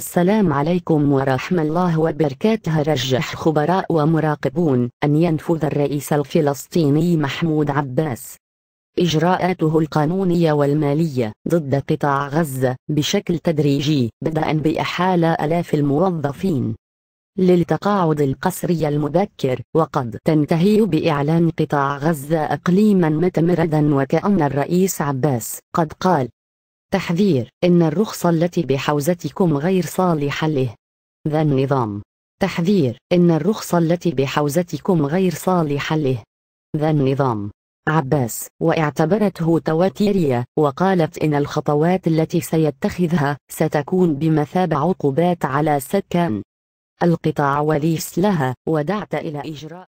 السلام عليكم ورحمة الله وبركاته رجح خبراء ومراقبون أن ينفذ الرئيس الفلسطيني محمود عباس إجراءاته القانونية والمالية ضد قطاع غزة بشكل تدريجي بدءا بإحالة آلاف الموظفين للتقاعد القسري المبكر وقد تنتهي بإعلان قطاع غزة أقليما متمردا وكأن الرئيس عباس قد قال تحذير إن الرخصة التي بحوزتكم غير صالحة له ذا النظام تحذير إن الرخصة التي بحوزتكم غير صالحة له ذا النظام عباس واعتبرته تواترية وقالت إن الخطوات التي سيتخذها ستكون بمثابة عقوبات على سكان القطاع وليس لها ودعت إلى إجراء